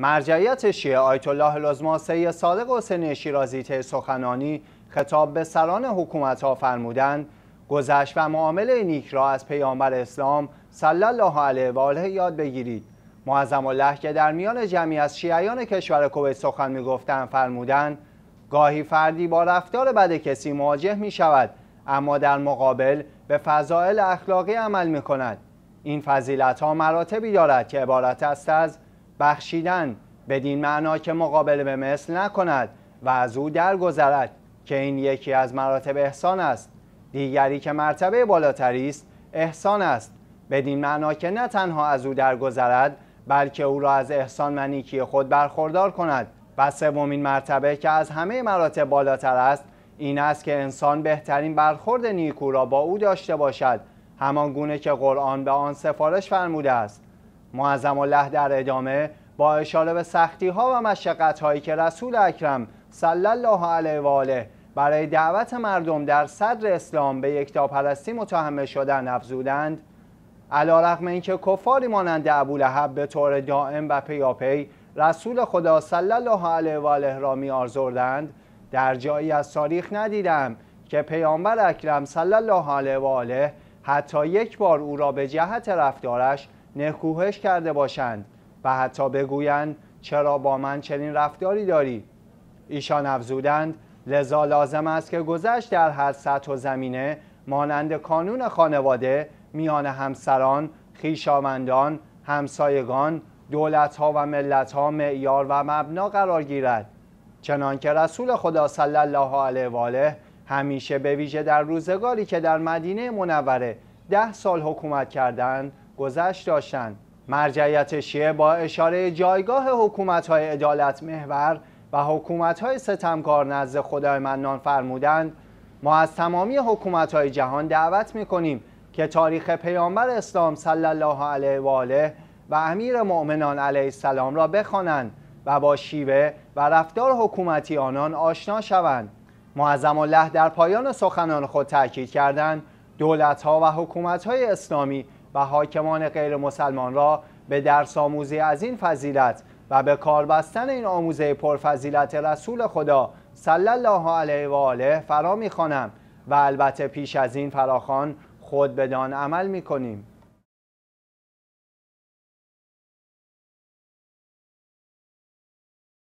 مرجعیت شیعه آیت الله العظما صادق حسین شیرازی ته سخنانی خطاب به سران حکومت ها فرمودند گذشت و معامله نیک را از پیامبر اسلام صلی الله علیه و آله یاد بگیرید معظم الله که در میان جمعی از شیعیان کشور کویت سخن میگفتند فرمودند گاهی فردی با رفتار بد کسی مواجه می شود اما در مقابل به فضائل اخلاقی عمل می کند این فضیلت ها مراتبی دارد که عبارت است از بخشیدن بدین معنا که مقابله به مثل نکند و از او درگذرد که این یکی از مراتب احسان است دیگری که مرتبه بالاتری است احسان است بدین معنا که نه تنها از او درگذرد بلکه او را از احسان و نیکی خود برخوردار کند و سومین مرتبه که از همه مراتب بالاتر است این است که انسان بهترین برخورد نیکو را با او داشته باشد همان گونه که قرآن به آن سفارش فرموده است معظم الله در ادامه با اشاره به سختی ها و مشقت هایی که رسول اکرم صلی الله علیه و آله برای دعوت مردم در صدر اسلام به یکتاپرستی متحمل شدن افزودند علا رقم که کفاری مانند لحب به طور دائم و پیاپی رسول خدا صلی الله علیه و آله را میارزردند در جایی از تاریخ ندیدم که پیامبر اکرم صلی الله علیه و آله حتی یک بار او را به جهت رفتارش نکوهش کرده باشند و حتی بگویند چرا با من چنین رفتاری داری ایشان افزودند لذا لازم است که گذشت در هر سطح و زمینه مانند کانون خانواده میان همسران خیشامندان همسایگان ها و ملت ها معیار و مبنا قرار گیرد چنانکه رسول خدا صلی الله علیه و آله همیشه به ویژه در روزگاری که در مدینه منوره ده سال حکومت کردند گذشت داشتند مرجعیت شیعه با اشاره جایگاه حکومت‌های عدالت محور و حکومت‌های ستمکار نزد خدای منان فرمودند ما از تمامی حکومت‌های جهان دعوت می‌کنیم که تاریخ پیامبر اسلام صلی الله علیه و آله و امیر مؤمنان علیه السلام را بخوانند و با شیوه و رفتار حکومتی آنان آشنا شوند معظم الله در پایان سخنان خود تاکید کردند دولت‌ها و حکومت‌های اسلامی و حاکمان غیر مسلمان را به درس آموزی از این فضیلت و به کار بستن این آموزه پرفضیلت رسول خدا صلی الله علیه و آله فرا میخوانم و البته پیش از این فراخان خود بدان عمل کنیم